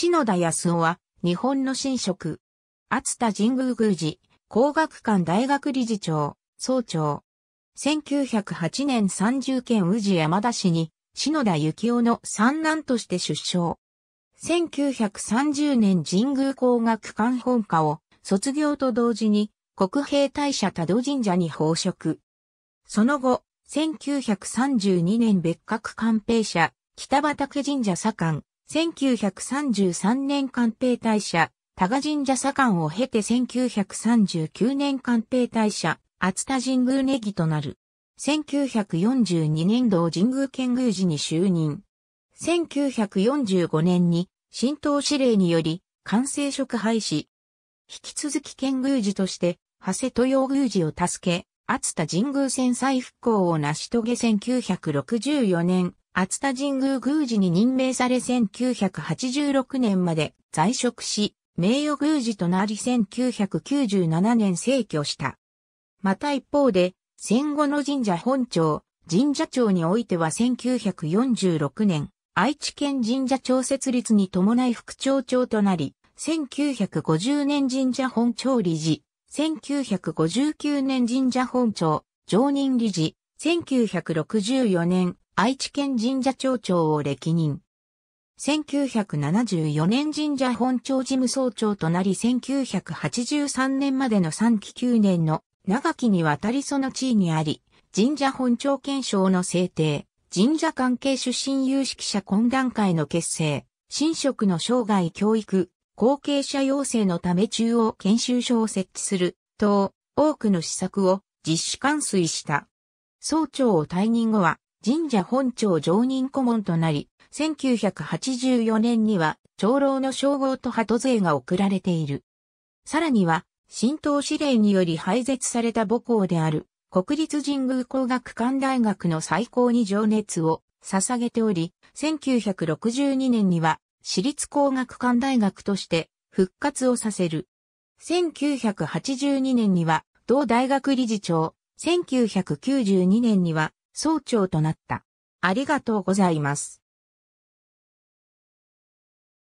篠田康夫は、日本の神職。厚田神宮宮司、工学館大学理事長、総長。1908年三十県宇治山田市に、篠田幸夫の三男として出生。1930年神宮工学館本科を卒業と同時に国兵大社多度神社に奉職。その後、1932年別格官兵社北畠神社左官1933年官邸大社、多賀神社左官を経て1939年官邸大社、熱田神宮ネギとなる。1942年度神宮県宮寺に就任。1945年に新党指令により完成職廃止。引き続き県宮寺として、長谷豊宮寺を助け、熱田神宮戦災復興を成し遂げ1964年、厚田神宮宮司に任命され1986年まで在職し、名誉宮司となり1997年逝去した。また一方で、戦後の神社本庁、神社庁においては1946年、愛知県神社庁設立に伴い副庁長となり、1950年神社本庁理事、1959年神社本庁、常任理事、1964年愛知県神社町長を歴任。1974年神社本庁事務総長となり1983年までの3期9年の長きにわたりその地位にあり、神社本庁憲章の制定、神社関係出身有識者懇談会の結成、神職の生涯教育、後継者養成のため中央研修所を設置する、等、多くの施策を実施完遂した。総長を退任後は、神社本庁常任顧問となり、1984年には長老の称号と鳩税が贈られている。さらには、神道指令により廃絶された母校である、国立神宮工学館大学の再高に情熱を捧げており、1962年には、私立工学館大学として復活をさせる。1982年には、同大学理事長、1992年には、総長となった。ありがとうございます。